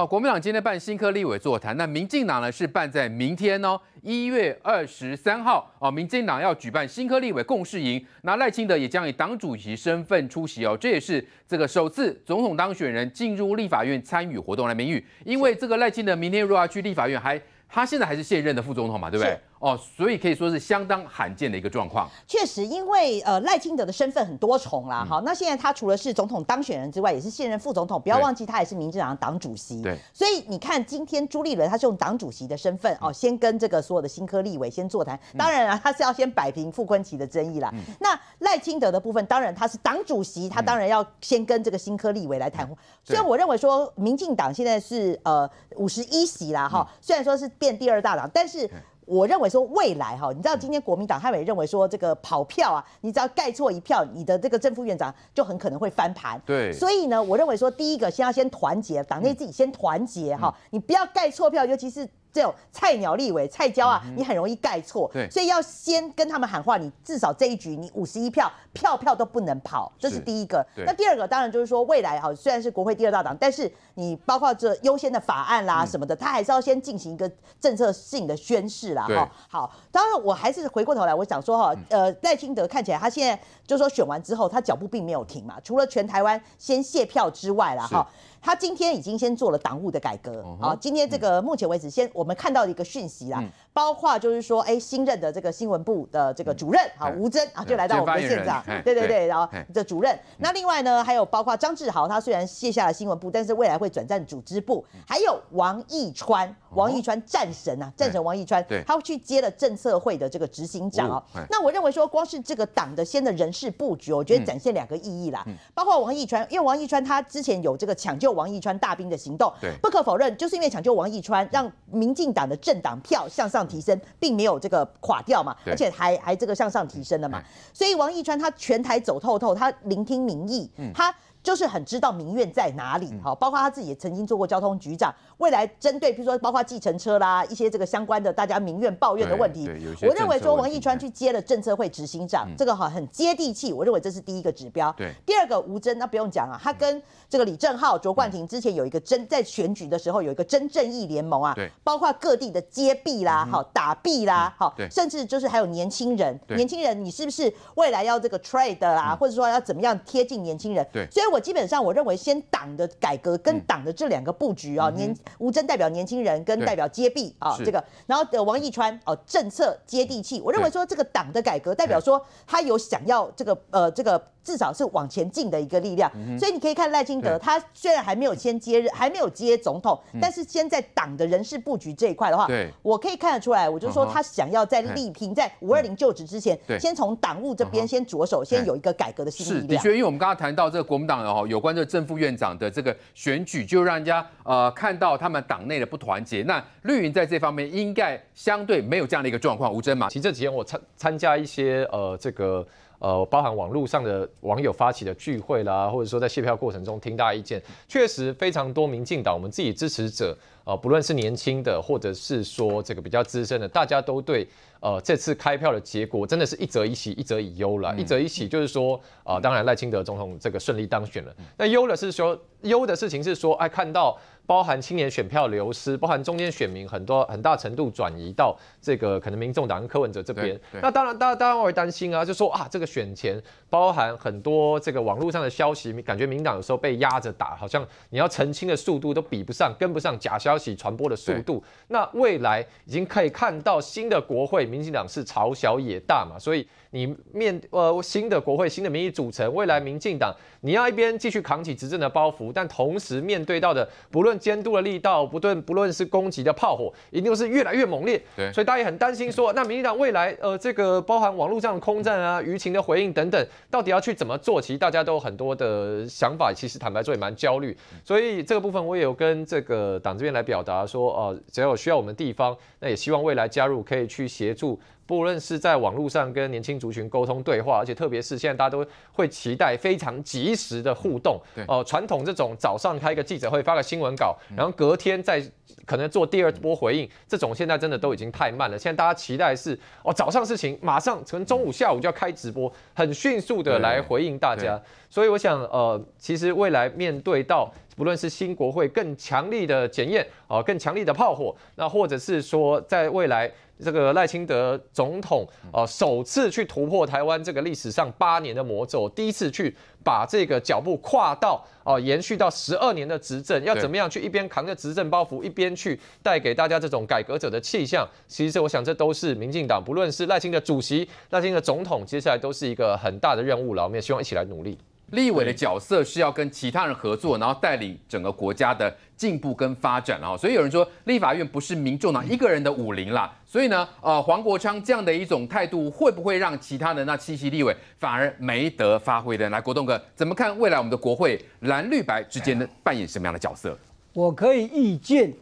哦，国民党今天办新科立委座谈，那民进党呢是办在明天哦，一月二十三号哦，民进党要举办新科立委共事营，那赖清德也将以党主席身份出席哦，这也是这个首次总统当选人进入立法院参与活动的名誉，因为这个赖清德明天如果要去立法院，还他现在还是现任的副总统嘛，对不对？哦，所以可以说是相当罕见的一个状况。确实，因为呃，赖清德的身份很多重啦，哈。那现在他除了是总统当选人之外，也是现任副总统，不要忘记他也是民进党的党主席。对。所以你看，今天朱立伦他是用党主席的身份哦，先跟这个所有的新科立委先座谈。当然啊，他是要先摆平傅昆奇的争议啦。那赖清德的部分，当然他是党主席，他当然要先跟这个新科立委来谈。虽然我认为说，民进党现在是呃五十一席啦，哈。虽然说是变第二大党，但是。我认为说未来哈，你知道今天国民党他们认为说这个跑票啊，你只要盖错一票，你的这个正副院长就很可能会翻盘。对，所以呢，我认为说第一个先要先团结，党内自己先团结哈，你不要盖错票，尤其是。这种菜鸟立委、菜椒啊，你很容易盖错，所以要先跟他们喊话，你至少这一局你五十一票，票票都不能跑，这是第一个。那第二个当然就是说，未来哈虽然是国会第二大党，但是你包括这优先的法案啦什么的，他还是要先进行一个政策性的宣誓啦。哈，好，当然我还是回过头来，我想说哈，呃，赖清德看起来他现在就说选完之后，他脚步并没有停嘛，除了全台湾先卸票之外啦，哈，他今天已经先做了党务的改革啊，今天这个目前为止先。我们看到一个讯息啦，包括就是说，哎，新任的这个新闻部的这个主任啊，吴峥啊，就来到我们的现场。对对对，然后的主任，那另外呢，还有包括张志豪，他虽然卸下了新闻部，但是未来会转战组织部。还有王义川，王一川战神啊，战神王一川，他去接了政策会的这个执行长啊。那我认为说，光是这个党的先的人事布局，我觉得展现两个意义啦。包括王一川，因为王一川他之前有这个抢救王一川大兵的行动，不可否认，就是因为抢救王一川，让民。民进党的政党票向上提升，并没有这个垮掉嘛，而且还还这个向上提升了嘛，所以王义川他全台走透透，他聆听民意，他。就是很知道民怨在哪里，好，包括他自己也曾经做过交通局长。未来针对，比如说，包括计程车啦，一些这个相关的大家民怨抱怨的问题，我认为说王义川去接了政策会执行长，这个哈很接地气。我认为这是第一个指标。对，第二个吴征那不用讲啊，他跟这个李正浩、卓冠廷之前有一个真在选举的时候有一个真正义联盟啊，对，包括各地的接臂啦，好打臂啦，好，对，甚至就是还有年轻人，年轻人你是不是未来要这个 trade 啦，或者说要怎么样贴近年轻人？对，所以我。基本上，我认为先党的改革跟党的这两个布局啊，年吴征代表年轻人跟代表接壁啊，这个，然后王毅川哦，政策接地气，我认为说这个党的改革代表说他有想要这个呃这个。至少是往前进的一个力量，所以你可以看赖清德，他虽然还没有先接任，还没有接总统，但是先在党的人事布局这一块的话，我可以看得出来，我就说他想要在力拼在五二零就职之前，先从党务这边先着手，先有一个改革的新力量。是，的，因为我们刚刚谈到这个国民党哦，有关这个正副院长的这个选举，就让人家呃看到他们党内的不团结。那绿营在这方面应该相对没有这样的一个状况，吴真嘛。其实这几天我参参加一些呃这个。呃，包含网络上的网友发起的聚会啦，或者说在谢票过程中听大家意见，确实非常多民进党我们自己支持者，呃，不论是年轻的或者是说这个比较资深的，大家都对，呃，这次开票的结果真的是一则一喜一则一忧了。一则一喜就是说，啊，当然赖清德总统这个顺利当选了。那忧的是说，忧的事情是说，哎，看到。包含青年选票流失，包含中间选民很多很大程度转移到这个可能民众党跟柯文哲这边。那当然，大家当然会担心啊，就说啊，这个选前包含很多这个网络上的消息，感觉民党有时候被压着打，好像你要澄清的速度都比不上跟不上假消息传播的速度。那未来已经可以看到新的国会，民进党是朝小野大嘛，所以你面呃新的国会新的民意组成，未来民进党你要一边继续扛起执政的包袱，但同时面对到的不论。监督的力道不论不论是攻击的炮火，一定是越来越猛烈。对，所以大家也很担心，说那民进党未来，呃，这个包含网络上的空战啊、舆情的回应等等，到底要去怎么做？其实大家都有很多的想法。其实坦白说也蛮焦虑。所以这个部分，我也有跟这个党这边来表达说，呃，只要有需要我们地方，那也希望未来加入可以去协助，不论是在网络上跟年轻族群沟通对话，而且特别是现在大家都会期待非常及时的互动。对，哦，传统这种早上开一个记者会发个新闻稿。然后隔天再可能做第二波回应，这种现在真的都已经太慢了。现在大家期待是哦，早上事情马上从中午下午就要开直播，很迅速的来回应大家。所以我想，呃，其实未来面对到。不论是新国会更强力的检验，啊，更强力的炮火，那或者是说在未来这个赖清德总统，啊，首次去突破台湾这个历史上八年的魔咒，第一次去把这个脚步跨到，啊，延续到十二年的执政，要怎么样去一边扛着执政包袱，一边去带给大家这种改革者的气象？其实我想，这都是民进党，不论是赖清德主席、赖清德总统，接下来都是一个很大的任务了。我们也希望一起来努力。立委的角色是要跟其他人合作，然后带领整个国家的进步跟发展，然所以有人说立法院不是民众党一个人的武林啦，所以呢，呃，黄国昌这样的一种态度会不会让其他人那七席立委反而没得发挥的？来，国栋哥怎么看未来我们的国会蓝绿白之间的扮演什么样的角色？我可以预见，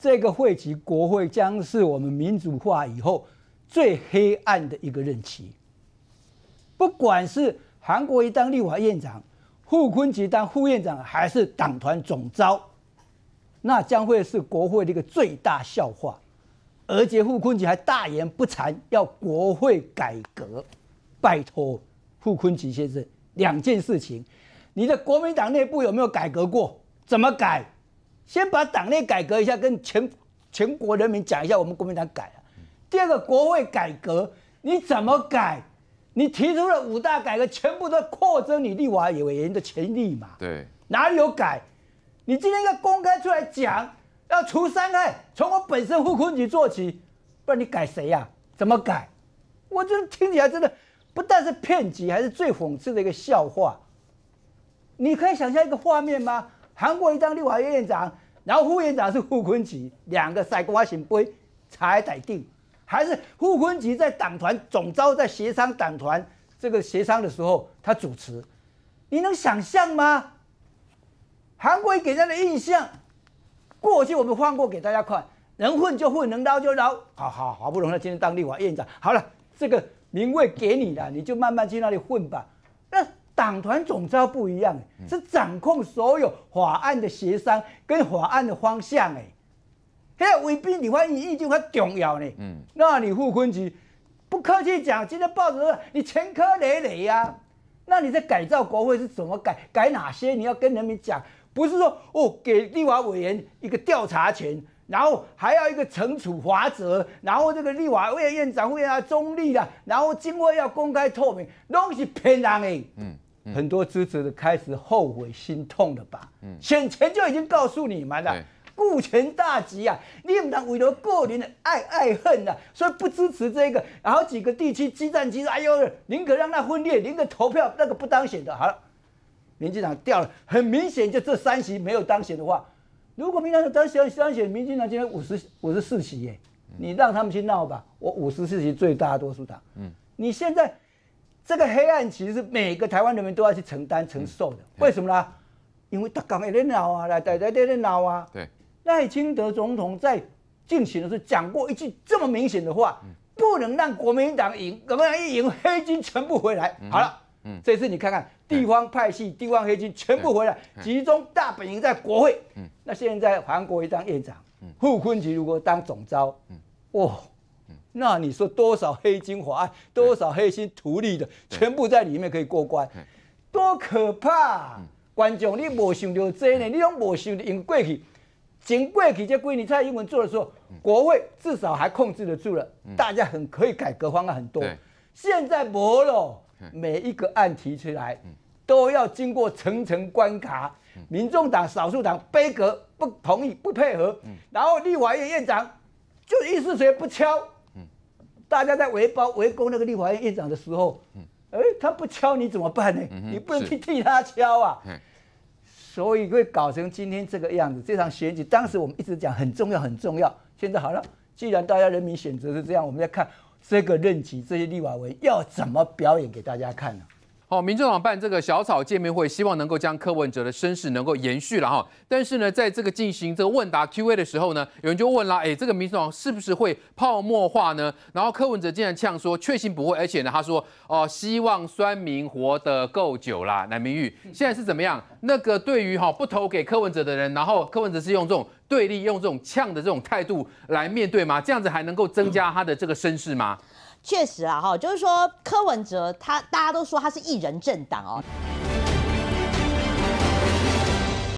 这个会期国会将是我们民主化以后最黑暗的一个任期，不管是。韩国一当立法院长，傅昆萁当副院长，还是党团总召，那将会是国会的一个最大笑话。而且傅昆萁还大言不惭要国会改革，拜托傅昆萁先生，两件事情，你的国民党内部有没有改革过？怎么改？先把党内改革一下，跟全全国人民讲一下我们国民党改了。第二个，国会改革你怎么改？你提出了五大改革，全部都扩增你立法委员的权力嘛？对，哪里有改？你今天应该公开出来讲，要除三害，从我本身副昆萁做起，不然你改谁呀？怎么改？我得听起来真的不但是骗局，还是最讽刺的一个笑话。你可以想象一个画面吗？韩国一张立法院院长，然后副院长是副昆萁，两个赛瓜型杯才在定。还是傅昆萁在党团总召在协商党团这个协商的时候，他主持，你能想象吗？韩国给他的印象，过去我们放过给大家看，能混就混，能捞就捞。好好，好不容易今天当立法院长，好了，这个名位给你了，你就慢慢去那里混吧。那党团总召不一样，是掌控所有法案的协商跟法案的方向哎。必你利诱已经很重要呢。嗯，那你复婚时，不客气讲，今天报纸说你前科累累呀。那你在改造国会是怎么改？改哪些？你要跟人民讲，不是说哦，给立法委员一个调查权，然后还要一个惩处法则，然后这个立委院长会要中立啊，然后经过要公开透明，拢是骗人的。嗯，很多支持的开始后悔心痛了吧？选前就已经告诉你们了。顾全大局啊！你唔谈维罗过年的爱爱恨呐，所以不支持这个。好几个地区激战激战，哎呦，宁可让他分裂，宁可投票那个不当选的。好了，民进党掉了，很明显就这三席没有当选的话，如果民进党当选当选，民进党今天五十五十四席耶，你让他们去闹吧，我五十四席最大多数党。嗯，你现在这个黑暗其是每个台湾人民都要去承担承受的，为什么呢？因为他讲也在闹啊，来来来在闹啊，对。赖清德总统在竞选的时候讲过一句这么明显的话：不能让国民党赢，怎么样？一赢黑金全部回来。好了，嗯，这次你看看地方派系、地方黑金全部回来，集中大本营在国会。嗯，那现在韩国辉当院长，嗯，傅昆萁如果当总召，嗯，哇，那你说多少黑金、华案、多少黑心图利的，全部在里面可以过关，多可怕！观众，你没想到这呢，你拢没想到用过去。警备体就归你蔡英文做的时候，国会至少还控制得住了，大家很可以改革方案很多。现在没了，每一个案提出来，都要经过层层关卡。民众党、少数党、背阁不同意、不配合，然后立法院院长就一谁不敲。大家在围包围攻那个立法院院长的时候，哎，他不敲你怎么办呢？你不能去替他敲啊。所以会搞成今天这个样子。这场选举，当时我们一直讲很重要，很重要。现在好了，既然大家人民选择是这样，我们要看这个任期，这些立委要怎么表演给大家看呢？好，民众党办这个小草见面会，希望能够将柯文哲的身世能够延续了哈。但是呢，在这个进行这个问答 Q&A 的时候呢，有人就问啦，哎，这个民众党是不是会泡沫化呢？然后柯文哲竟然呛说，确信不会，而且呢，他说，哦，希望酸民活得够久啦。南明玉，现在是怎么样？那个对于哈不投给柯文哲的人，然后柯文哲是用这种对立、用这种呛的这种态度来面对吗？这样子还能够增加他的这个声势吗？确实啊，哈，就是说柯文哲他大家都说他是一人政党哦。